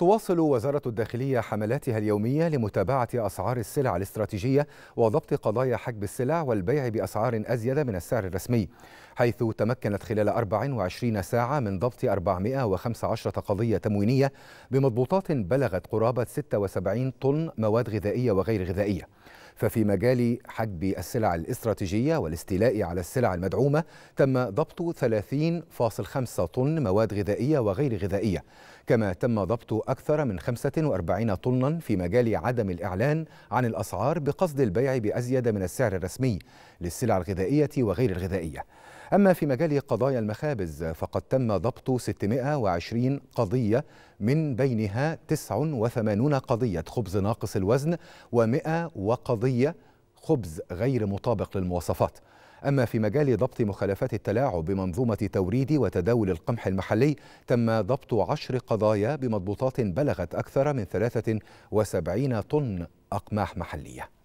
تواصل وزارة الداخلية حملاتها اليومية لمتابعة أسعار السلع الاستراتيجية وضبط قضايا حجب السلع والبيع بأسعار أزيد من السعر الرسمي حيث تمكنت خلال 24 ساعة من ضبط 415 قضية تموينية بمضبوطات بلغت قرابة 76 طن مواد غذائية وغير غذائية ففي مجال حجب السلع الاستراتيجية والاستيلاء على السلع المدعومة تم ضبط 30.5 طن مواد غذائية وغير غذائية كما تم ضبط أكثر من 45 طنا في مجال عدم الإعلان عن الأسعار بقصد البيع بأزيد من السعر الرسمي للسلع الغذائية وغير الغذائية أما في مجال قضايا المخابز فقد تم ضبط 620 قضية من بينها 89 قضية خبز ناقص الوزن و100 وقضية القضية خبز غير مطابق للمواصفات أما في مجال ضبط مخالفات التلاعب بمنظومة توريد وتداول القمح المحلي تم ضبط عشر قضايا بمضبوطات بلغت أكثر من 73 طن أقماح محلية